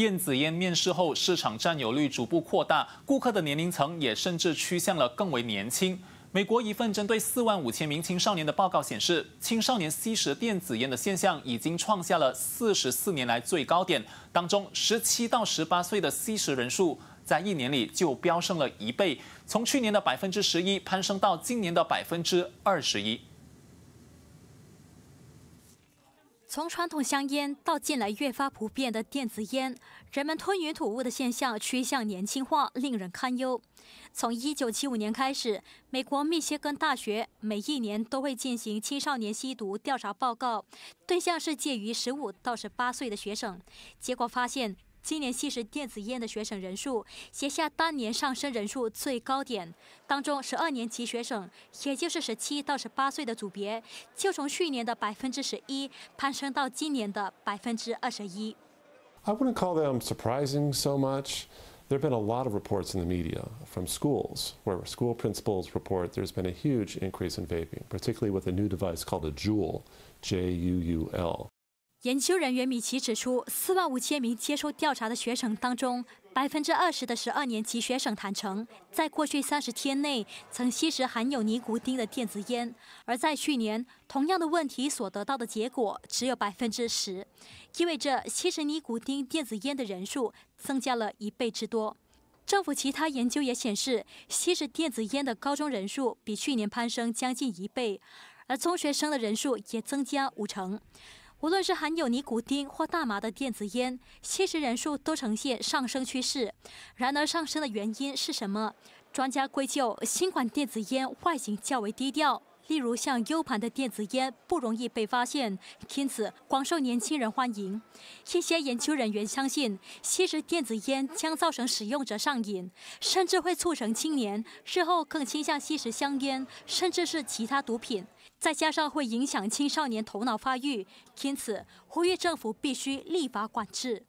电子烟面世后，市场占有率逐步扩大，顾客的年龄层也甚至趋向了更为年轻。美国一份针对四万五千名青少年的报告显示，青少年吸食电子烟的现象已经创下了四十四年来最高点。当中，十七到十八岁的吸食人数在一年里就飙升了一倍，从去年的百分之十一攀升到今年的百分之二十一。从传统香烟到近来越发普遍的电子烟，人们吞云吐雾的现象趋向年轻化，令人堪忧。从1975年开始，美国密歇根大学每一年都会进行青少年吸毒调查报告，对象是介于15到18岁的学生，结果发现。今年吸食电子烟的学生人数写下当年上升人数最高点，当中十二年级学生，也就是十七到十八岁的组别，就从去年的百分之十一攀升到今年的百分之二十一。I wouldn't call them surprising so much. There have been a lot of reports in the media from schools where school principals report there's been a huge increase in vaping, particularly with a new device called a Juul, J-U-U-L. 研究人员米奇指出，四万五千名接受调查的学生当中，百分之二十的十二年级学生坦诚，在过去三十天内曾吸食含有尼古丁的电子烟；而在去年，同样的问题所得到的结果只有百分之十，意味着吸食尼古丁电子烟的人数增加了一倍之多。政府其他研究也显示，吸食电子烟的高中人数比去年攀升将近一倍，而中学生的人数也增加五成。无论是含有尼古丁或大麻的电子烟，吸食人数都呈现上升趋势。然而，上升的原因是什么？专家归咎新款电子烟外形较为低调。例如，像 U 盘的电子烟不容易被发现，因此广受年轻人欢迎。一些研究人员相信，吸食电子烟将造成使用者上瘾，甚至会促成青年日后更倾向吸食香烟，甚至是其他毒品。再加上会影响青少年头脑发育，因此，呼吁政府必须立法管制。